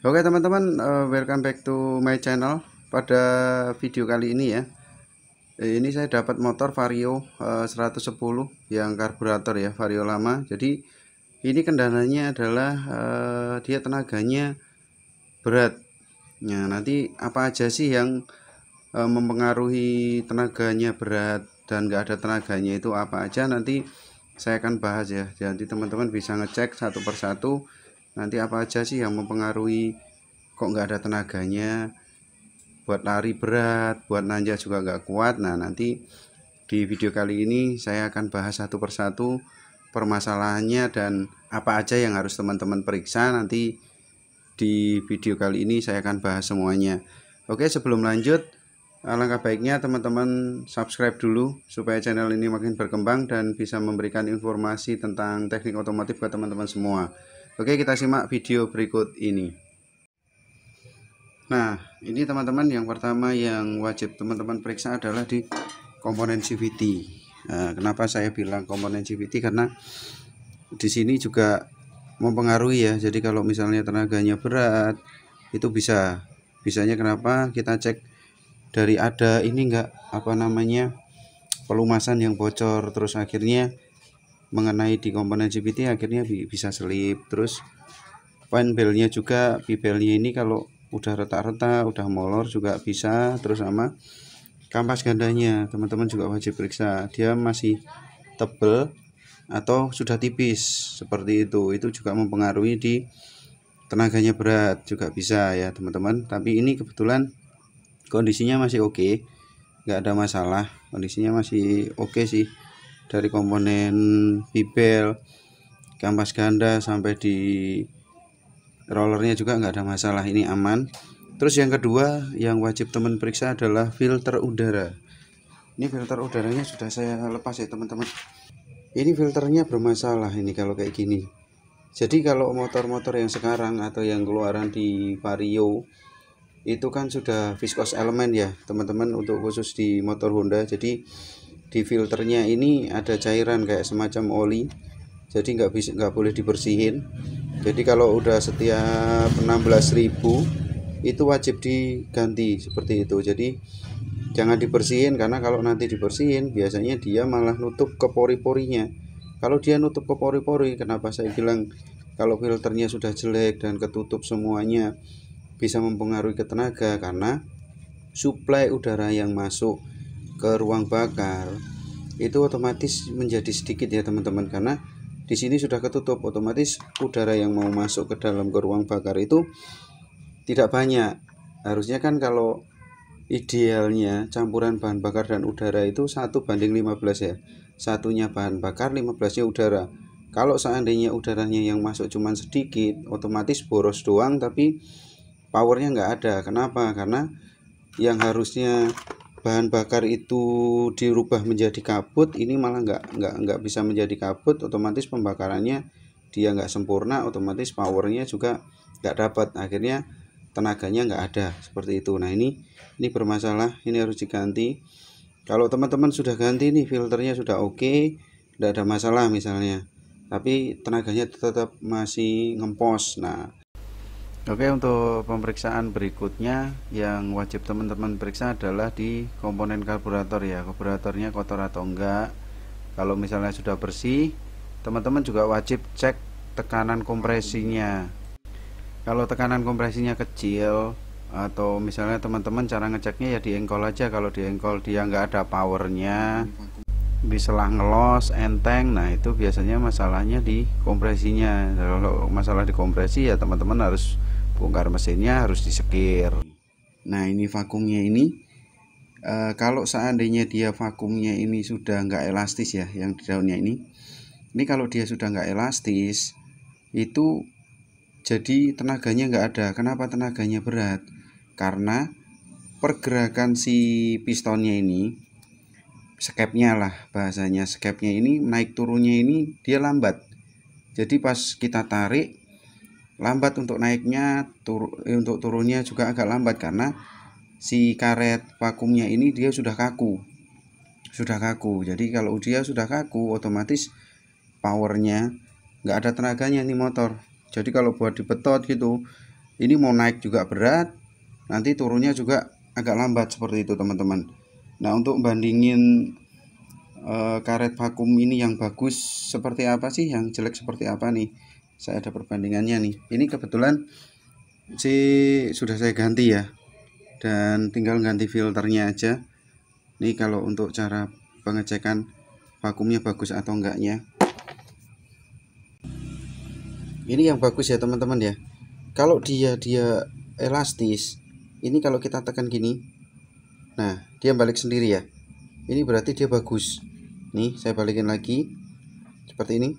Oke teman-teman, uh, welcome back to my channel. Pada video kali ini ya, eh, ini saya dapat motor Vario eh, uh, 110 yang karburator ya, Vario lama. Jadi ini kendalanya adalah uh, dia tenaganya berat. Nah nanti apa aja sih yang uh, mempengaruhi tenaganya berat dan gak ada tenaganya itu apa aja nanti saya akan bahas ya. Jadi teman-teman bisa ngecek satu persatu nanti apa aja sih yang mempengaruhi kok nggak ada tenaganya buat lari berat buat nanjak juga nggak kuat nah nanti di video kali ini saya akan bahas satu persatu permasalahannya dan apa aja yang harus teman-teman periksa nanti di video kali ini saya akan bahas semuanya oke sebelum lanjut alangkah baiknya teman-teman subscribe dulu supaya channel ini makin berkembang dan bisa memberikan informasi tentang teknik otomotif ke teman-teman semua Oke, kita simak video berikut ini. Nah, ini teman-teman yang pertama yang wajib teman-teman periksa adalah di komponen CVT. Nah, kenapa saya bilang komponen CVT? Karena di sini juga mempengaruhi ya. Jadi kalau misalnya tenaganya berat, itu bisa. Bisanya kenapa? Kita cek dari ada ini enggak apa namanya pelumasan yang bocor terus akhirnya mengenai di komponen GPT akhirnya bisa selip terus fan belnya juga bibelnya ini kalau udah retak-retak udah molor juga bisa terus sama kampas gandanya teman-teman juga wajib periksa dia masih tebel atau sudah tipis seperti itu itu juga mempengaruhi di tenaganya berat juga bisa ya teman-teman tapi ini kebetulan kondisinya masih oke okay. nggak ada masalah kondisinya masih oke okay sih dari komponen bibel kampas ganda sampai di rollernya juga nggak ada masalah ini aman terus yang kedua yang wajib teman periksa adalah filter udara ini filter udaranya sudah saya lepas ya teman-teman ini filternya bermasalah ini kalau kayak gini jadi kalau motor-motor yang sekarang atau yang keluaran di Vario itu kan sudah viscose element ya teman-teman untuk khusus di motor Honda jadi di filternya ini ada cairan kayak semacam oli jadi nggak bisa nggak boleh dibersihin jadi kalau udah setiap 16.000 itu wajib diganti seperti itu jadi jangan dibersihin karena kalau nanti dibersihin biasanya dia malah nutup ke pori-porinya kalau dia nutup ke pori-pori kenapa saya bilang kalau filternya sudah jelek dan ketutup semuanya bisa mempengaruhi ketenaga karena suplai udara yang masuk ke ruang bakar itu otomatis menjadi sedikit ya teman-teman karena di sini sudah ketutup otomatis udara yang mau masuk ke dalam ke ruang bakar itu tidak banyak harusnya kan kalau idealnya campuran bahan bakar dan udara itu satu banding 15 ya satunya bahan bakar 15 nya udara kalau seandainya udaranya yang masuk cuman sedikit otomatis boros doang tapi powernya nggak ada kenapa karena yang harusnya bahan bakar itu dirubah menjadi kabut ini malah nggak nggak nggak bisa menjadi kabut otomatis pembakarannya dia nggak sempurna otomatis powernya juga nggak dapat akhirnya tenaganya nggak ada seperti itu nah ini ini bermasalah ini harus diganti kalau teman-teman sudah ganti nih filternya sudah oke okay, nggak ada masalah misalnya tapi tenaganya tetap masih ngempos nah Oke untuk pemeriksaan berikutnya yang wajib teman-teman periksa adalah di komponen karburator ya karburatornya kotor atau enggak kalau misalnya sudah bersih teman-teman juga wajib cek tekanan kompresinya kalau tekanan kompresinya kecil atau misalnya teman-teman cara ngeceknya ya di engkol aja kalau di engkol dia nggak ada powernya di ngelos enteng nah itu biasanya masalahnya di kompresinya nah, kalau masalah di kompresi ya teman-teman harus bongkar mesinnya harus disekir nah ini vakumnya ini e, kalau seandainya dia vakumnya ini sudah enggak elastis ya yang di daunnya ini ini kalau dia sudah enggak elastis itu jadi tenaganya enggak ada kenapa tenaganya berat karena pergerakan si pistonnya ini skepnya lah bahasanya skepnya ini naik turunnya ini dia lambat jadi pas kita tarik lambat untuk naiknya tur eh, untuk turunnya juga agak lambat karena si karet vakumnya ini dia sudah kaku sudah kaku jadi kalau dia sudah kaku otomatis powernya nggak ada tenaganya nih motor jadi kalau buat dibetot gitu ini mau naik juga berat nanti turunnya juga agak lambat seperti itu teman-teman nah untuk bandingin e, karet vakum ini yang bagus seperti apa sih yang jelek seperti apa nih saya ada perbandingannya nih ini kebetulan si sudah saya ganti ya dan tinggal ganti filternya aja ini kalau untuk cara pengecekan vakumnya bagus atau enggaknya ini yang bagus ya teman-teman ya kalau dia dia elastis ini kalau kita tekan gini nah dia balik sendiri ya ini berarti dia bagus nih saya balikin lagi seperti ini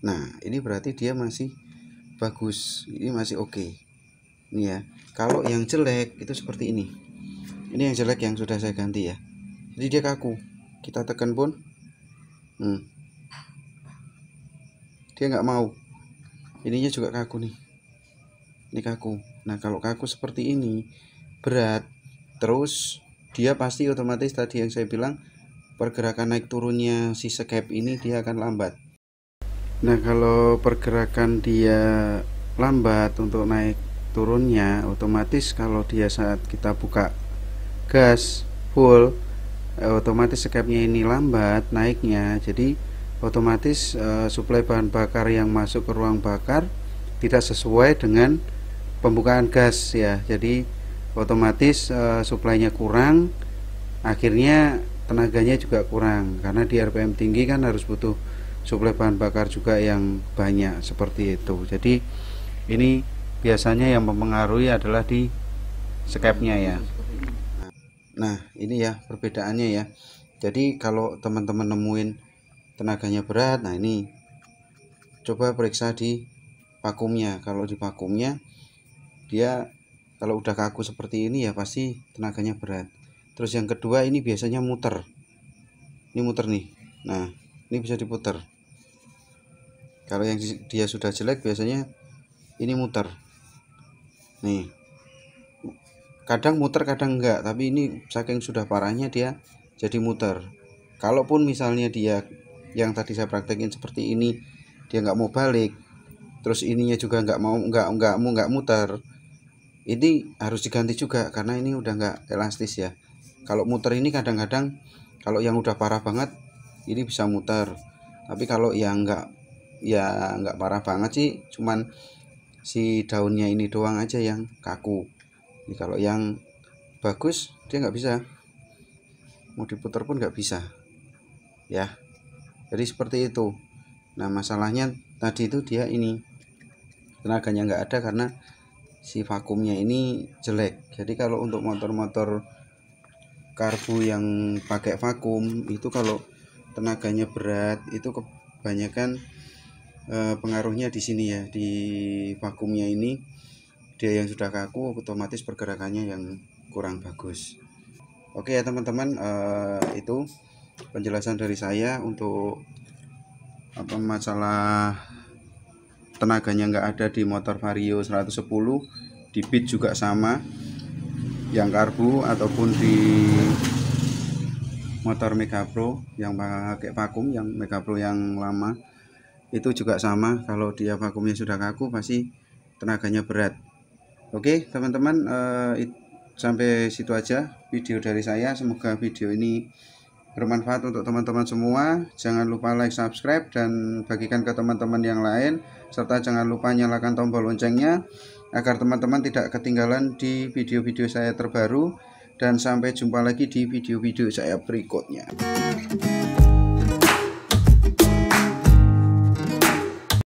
Nah, ini berarti dia masih bagus. Ini masih oke. Okay. Ini ya. Kalau yang jelek itu seperti ini. Ini yang jelek yang sudah saya ganti ya. Jadi dia kaku. Kita tekan pun hmm. Dia nggak mau. Ininya juga kaku nih. Ini kaku. Nah, kalau kaku seperti ini berat terus dia pasti otomatis tadi yang saya bilang pergerakan naik turunnya si skep ini dia akan lambat Nah kalau pergerakan dia lambat untuk naik turunnya otomatis kalau dia saat kita buka gas full eh, otomatis skepnya ini lambat naiknya jadi otomatis eh, suplai bahan bakar yang masuk ke ruang bakar tidak sesuai dengan pembukaan gas ya jadi otomatis eh, suplainya kurang akhirnya tenaganya juga kurang karena di RPM tinggi kan harus butuh suplai bahan bakar juga yang banyak seperti itu jadi ini biasanya yang mempengaruhi adalah di skepnya ya nah ini ya perbedaannya ya jadi kalau teman-teman nemuin tenaganya berat nah ini coba periksa di vakumnya kalau di vakumnya dia kalau udah kaku seperti ini ya pasti tenaganya berat terus yang kedua ini biasanya muter ini muter nih nah ini bisa diputar kalau yang dia sudah jelek biasanya ini muter nih kadang muter kadang enggak tapi ini saking sudah parahnya dia jadi muter kalaupun misalnya dia yang tadi saya praktekin seperti ini dia nggak mau balik terus ininya juga nggak mau nggak nggak mau nggak muter ini harus diganti juga karena ini udah nggak elastis ya kalau muter ini kadang-kadang kalau yang udah parah banget kiri bisa muter tapi kalau yang enggak ya enggak ya parah banget sih cuman si daunnya ini doang aja yang kaku ini kalau yang bagus dia enggak bisa mau diputar pun enggak bisa ya jadi seperti itu nah masalahnya tadi itu dia ini tenaganya enggak ada karena si vakumnya ini jelek jadi kalau untuk motor-motor karbu yang pakai vakum itu kalau tenaganya berat itu kebanyakan e, pengaruhnya di sini ya di vakumnya ini dia yang sudah kaku otomatis pergerakannya yang kurang bagus oke ya teman-teman e, itu penjelasan dari saya untuk apa masalah tenaganya nggak ada di motor vario 110 di beat juga sama yang karbu ataupun di motor Mega Pro yang pakai vakum yang Mega Pro yang lama itu juga sama kalau dia vakumnya sudah kaku pasti tenaganya berat oke teman-teman eh, sampai situ aja video dari saya semoga video ini bermanfaat untuk teman-teman semua jangan lupa like subscribe dan bagikan ke teman-teman yang lain serta jangan lupa nyalakan tombol loncengnya agar teman-teman tidak ketinggalan di video-video saya terbaru dan sampai jumpa lagi di video-video saya berikutnya.